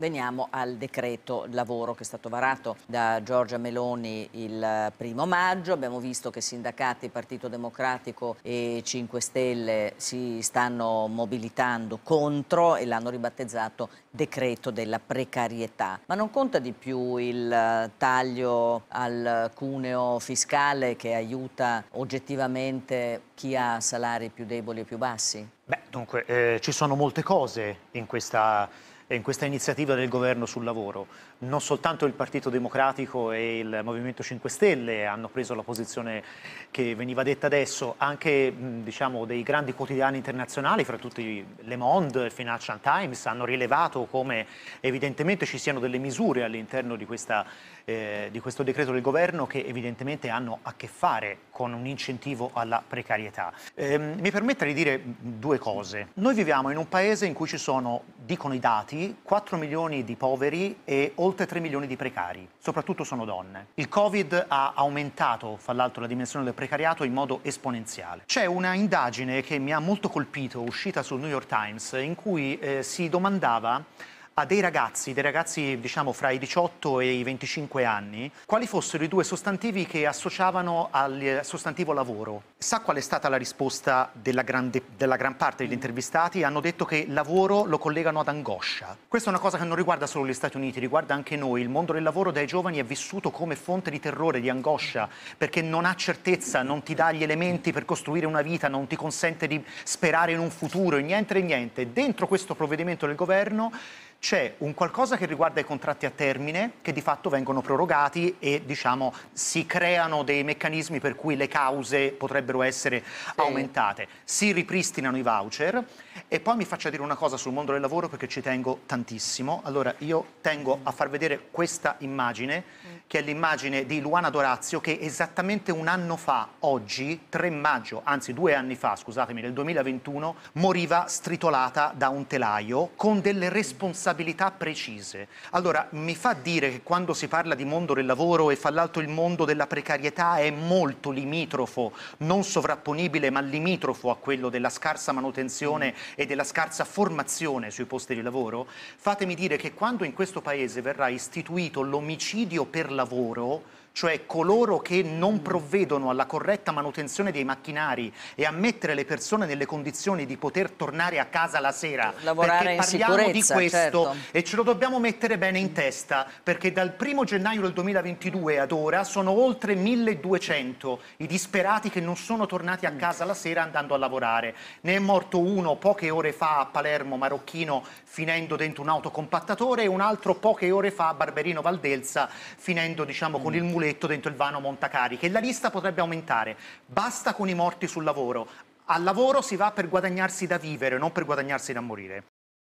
Veniamo al decreto lavoro che è stato varato da Giorgia Meloni il eh, primo maggio. Abbiamo visto che sindacati, Partito Democratico e 5 Stelle si stanno mobilitando contro e l'hanno ribattezzato decreto della precarietà. Ma non conta di più il eh, taglio al cuneo fiscale che aiuta oggettivamente chi ha salari più deboli e più bassi? Beh, dunque, eh, ci sono molte cose in questa in questa iniziativa del governo sul lavoro. Non soltanto il Partito Democratico e il Movimento 5 Stelle hanno preso la posizione che veniva detta adesso, anche diciamo, dei grandi quotidiani internazionali, fra tutti Le Monde e Financial Times, hanno rilevato come evidentemente ci siano delle misure all'interno di, eh, di questo decreto del governo che evidentemente hanno a che fare con un incentivo alla precarietà. Eh, mi permetta di dire due cose. Noi viviamo in un paese in cui ci sono dicono i dati, 4 milioni di poveri e oltre 3 milioni di precari, soprattutto sono donne. Il Covid ha aumentato, fra l'altro, la dimensione del precariato in modo esponenziale. C'è una indagine che mi ha molto colpito, uscita sul New York Times, in cui eh, si domandava a dei ragazzi, dei ragazzi diciamo fra i 18 e i 25 anni, quali fossero i due sostantivi che associavano al eh, sostantivo lavoro. Sa qual è stata la risposta della, grande, della gran parte degli intervistati? Hanno detto che lavoro lo collegano ad angoscia. Questa è una cosa che non riguarda solo gli Stati Uniti, riguarda anche noi. Il mondo del lavoro dai giovani è vissuto come fonte di terrore, di angoscia, perché non ha certezza, non ti dà gli elementi per costruire una vita, non ti consente di sperare in un futuro, niente e niente. Dentro questo provvedimento del governo c'è un qualcosa che riguarda i contratti a termine che di fatto vengono prorogati e diciamo, si creano dei meccanismi per cui le cause potrebbero essere sì. aumentate. Si ripristinano i voucher e poi mi faccia dire una cosa sul mondo del lavoro perché ci tengo tantissimo. Allora io tengo a far vedere questa immagine mm. che è l'immagine di Luana Dorazio che esattamente un anno fa, oggi, 3 maggio, anzi due anni fa, scusatemi, nel 2021, moriva stritolata da un telaio con delle responsabilità mm responsabilità precise. Allora, mi fa dire che quando si parla di mondo del lavoro e fra l'altro il mondo della precarietà è molto limitrofo, non sovrapponibile ma limitrofo a quello della scarsa manutenzione mm. e della scarsa formazione sui posti di lavoro, fatemi dire che quando in questo paese verrà istituito l'omicidio per lavoro, cioè coloro che non mm. provvedono alla corretta manutenzione dei macchinari e a mettere le persone nelle condizioni di poter tornare a casa la sera, lavorare perché parliamo in di questo, certo Certo. E ce lo dobbiamo mettere bene in testa, perché dal 1 gennaio del 2022 ad ora sono oltre 1200 i disperati che non sono tornati a mm. casa la sera andando a lavorare. Ne è morto uno poche ore fa a Palermo, marocchino, finendo dentro un autocompattatore e un altro poche ore fa a Barberino Valdelsa, finendo diciamo, con mm. il muletto dentro il vano Montacariche. E la lista potrebbe aumentare. Basta con i morti sul lavoro. Al lavoro si va per guadagnarsi da vivere, non per guadagnarsi da morire.